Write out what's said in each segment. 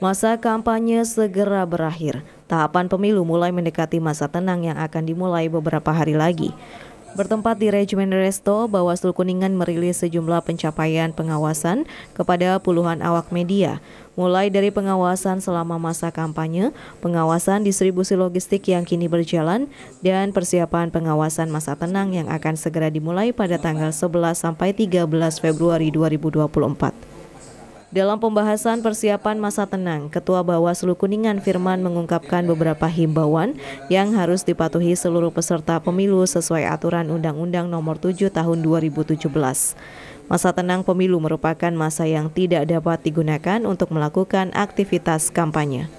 Masa kampanye segera berakhir. Tahapan pemilu mulai mendekati masa tenang yang akan dimulai beberapa hari lagi. Bertempat di Regimen Resto, Bawaslu Kuningan merilis sejumlah pencapaian pengawasan kepada puluhan awak media, mulai dari pengawasan selama masa kampanye, pengawasan distribusi logistik yang kini berjalan, dan persiapan pengawasan masa tenang yang akan segera dimulai pada tanggal 11 sampai 13 Februari 2024. Dalam pembahasan persiapan masa tenang, Ketua Bawaslu Kuningan Firman mengungkapkan beberapa himbauan yang harus dipatuhi seluruh peserta pemilu sesuai aturan Undang-Undang Nomor 7 Tahun 2017. Masa tenang pemilu merupakan masa yang tidak dapat digunakan untuk melakukan aktivitas kampanye.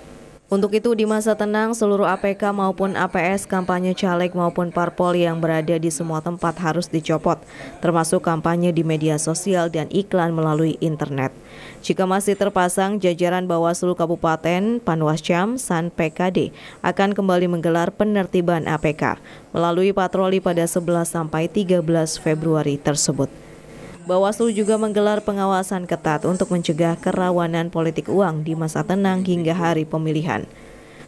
Untuk itu di masa tenang seluruh APK maupun APS kampanye caleg maupun parpol yang berada di semua tempat harus dicopot, termasuk kampanye di media sosial dan iklan melalui internet. Jika masih terpasang, jajaran Bawaslu Kabupaten, Panwascam, SAN PKD akan kembali menggelar penertiban APK melalui patroli pada 11 sampai 13 Februari tersebut. Bawaslu juga menggelar pengawasan ketat untuk mencegah kerawanan politik uang di masa tenang hingga hari pemilihan.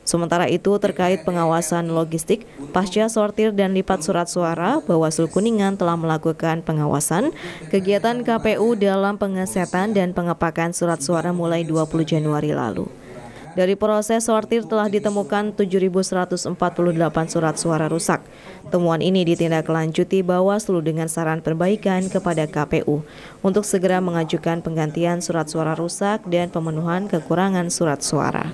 Sementara itu terkait pengawasan logistik, pasca sortir dan lipat surat suara, Bawaslu Kuningan telah melakukan pengawasan kegiatan KPU dalam pengesetan dan pengepakan surat suara mulai 20 Januari lalu. Dari proses sortir telah ditemukan 7.148 surat suara rusak. Temuan ini ditindaklanjuti Bawaslu dengan saran perbaikan kepada KPU untuk segera mengajukan penggantian surat suara rusak dan pemenuhan kekurangan surat suara.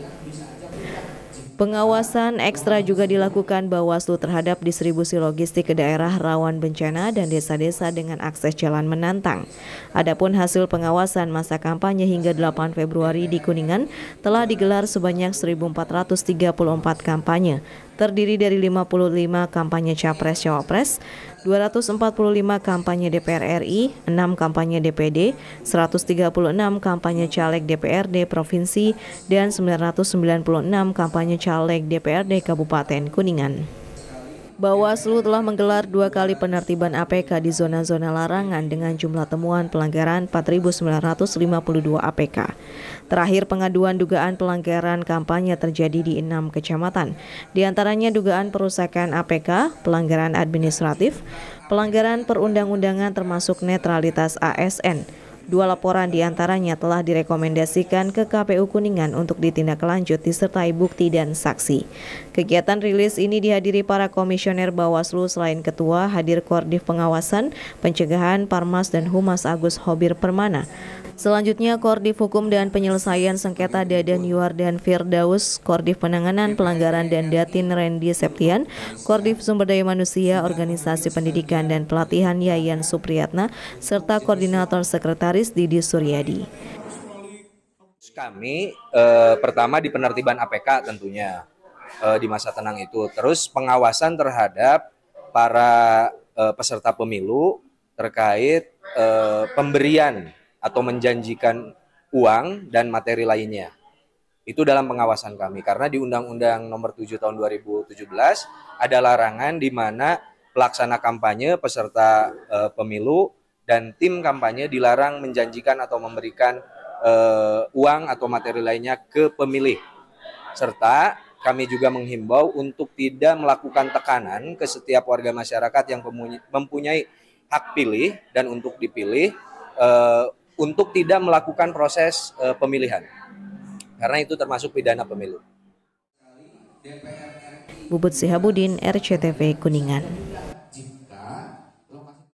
Pengawasan ekstra juga dilakukan Bawaslu terhadap distribusi logistik ke daerah rawan bencana dan desa-desa dengan akses jalan menantang. Adapun hasil pengawasan masa kampanye hingga 8 Februari di Kuningan telah digelar sebanyak 1434 kampanye, terdiri dari 55 kampanye capres-cawapres, 245 kampanye DPR RI, 6 kampanye DPD, 136 kampanye caleg DPRD provinsi, dan 996 kampanye caleg DPRD Kabupaten Kuningan. Bawaslu telah menggelar dua kali penertiban APK di zona-zona larangan dengan jumlah temuan pelanggaran 4.952 APK. Terakhir pengaduan dugaan pelanggaran kampanye terjadi di enam kecamatan, diantaranya dugaan perusakan APK, pelanggaran administratif, pelanggaran perundang-undangan termasuk netralitas ASN, Dua laporan diantaranya telah direkomendasikan ke KPU Kuningan untuk ditindaklanjut disertai bukti dan saksi. Kegiatan rilis ini dihadiri para komisioner Bawaslu selain ketua hadir Kordif Pengawasan, Pencegahan, Parmas, dan Humas Agus Hobir Permana. Selanjutnya, Kordif Hukum dan Penyelesaian Sengketa Dadan Yuar dan Firdaus, Kordif Penanganan Pelanggaran dan Datin Rendi Septian, Kordif Sumber Daya Manusia, Organisasi Pendidikan dan Pelatihan Yayan Supriyatna, serta Koordinator Sekretaris Komisaris Didi Suryadi. Kami eh, pertama di penertiban APK tentunya eh, di masa tenang itu, terus pengawasan terhadap para eh, peserta pemilu terkait eh, pemberian atau menjanjikan uang dan materi lainnya. Itu dalam pengawasan kami karena di Undang-Undang Nomor 7 Tahun 2017 ada larangan di mana pelaksana kampanye peserta eh, pemilu dan tim kampanye dilarang menjanjikan atau memberikan uh, uang atau materi lainnya ke pemilih. Serta kami juga menghimbau untuk tidak melakukan tekanan ke setiap warga masyarakat yang mempunyai hak pilih dan untuk dipilih uh, untuk tidak melakukan proses uh, pemilihan. Karena itu termasuk pidana pemilu. Bubut Sihabudin, RCTV Kuningan.